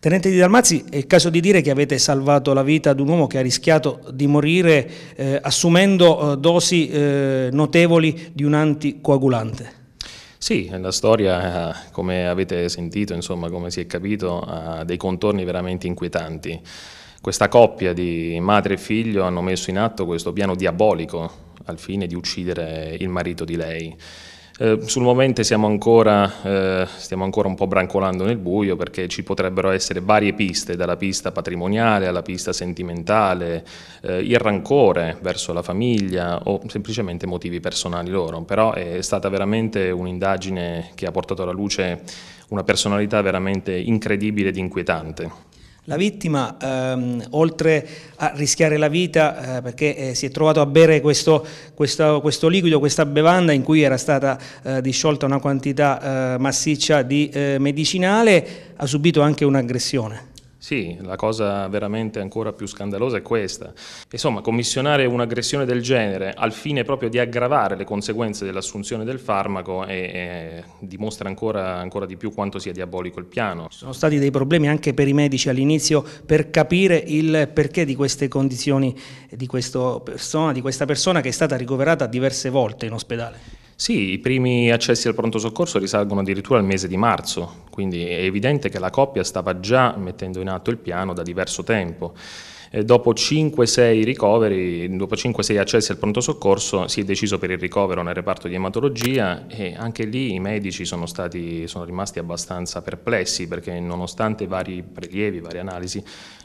Tenente Di Dalmazzi, è il caso di dire che avete salvato la vita di un uomo che ha rischiato di morire eh, assumendo eh, dosi eh, notevoli di un anticoagulante. Sì, la storia, eh, come avete sentito, insomma, come si è capito, ha dei contorni veramente inquietanti. Questa coppia di madre e figlio hanno messo in atto questo piano diabolico al fine di uccidere il marito di lei. Eh, sul momento siamo ancora, eh, stiamo ancora un po' brancolando nel buio perché ci potrebbero essere varie piste, dalla pista patrimoniale alla pista sentimentale, eh, il rancore verso la famiglia o semplicemente motivi personali loro, però è stata veramente un'indagine che ha portato alla luce una personalità veramente incredibile ed inquietante. La vittima, ehm, oltre a rischiare la vita eh, perché eh, si è trovato a bere questo, questo, questo, liquido, questa bevanda in cui era stata eh, disciolta una quantità eh, massiccia di eh, medicinale, ha subito anche un'aggressione sì, la cosa veramente ancora più scandalosa è questa. Insomma, commissionare un'aggressione del genere al fine proprio di aggravare le conseguenze dell'assunzione del farmaco e, e dimostra ancora, ancora, di più quanto sia diabolico il piano. Ci sono stati dei problemi anche per i medici all'inizio per capire il perché di queste condizioni di, persona, di questa persona che è stata ricoverata diverse volte in ospedale. Sì, i primi accessi al pronto soccorso risalgono addirittura al mese di marzo, quindi è evidente che la coppia stava già mettendo in atto il piano da diverso tempo. Eh, dopo 5-6 ricoveri, dopo 5-6 accessi al pronto soccorso si è deciso per il ricovero nel reparto di ematologia e anche lì i medici sono, stati, sono rimasti abbastanza perplessi perché nonostante vari prelievi, varie analisi,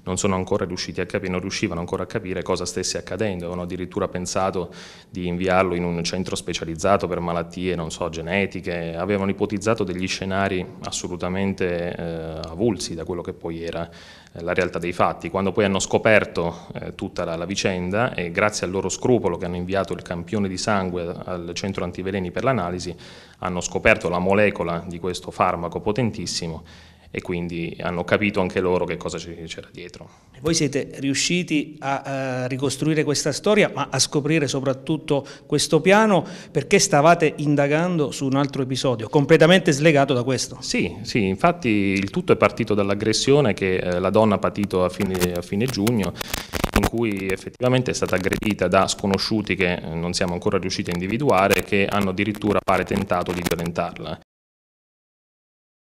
non, capire, non riuscivano ancora a capire cosa stesse accadendo, avevano addirittura pensato di inviarlo in un centro specializzato per malattie, non so, genetiche, avevano ipotizzato degli scenari assolutamente eh, avulsi da quello che poi era eh, la realtà dei fatti. Quando poi hanno scoperto scoperto eh, tutta la, la, vicenda e grazie al loro scrupolo che hanno inviato il campione di sangue al centro antiveleni per l'analisi hanno scoperto la molecola di questo farmaco potentissimo e quindi hanno capito anche loro che cosa c'era dietro. Voi siete riusciti a uh, ricostruire questa storia, ma a scoprire soprattutto questo piano perché stavate indagando su un altro episodio, completamente slegato da questo. Sì, sì infatti il tutto è partito dall'aggressione che uh, la donna ha patito a fine, a fine giugno in cui effettivamente è stata aggredita da sconosciuti che non siamo ancora riusciti a individuare che hanno addirittura pare tentato di violentarla.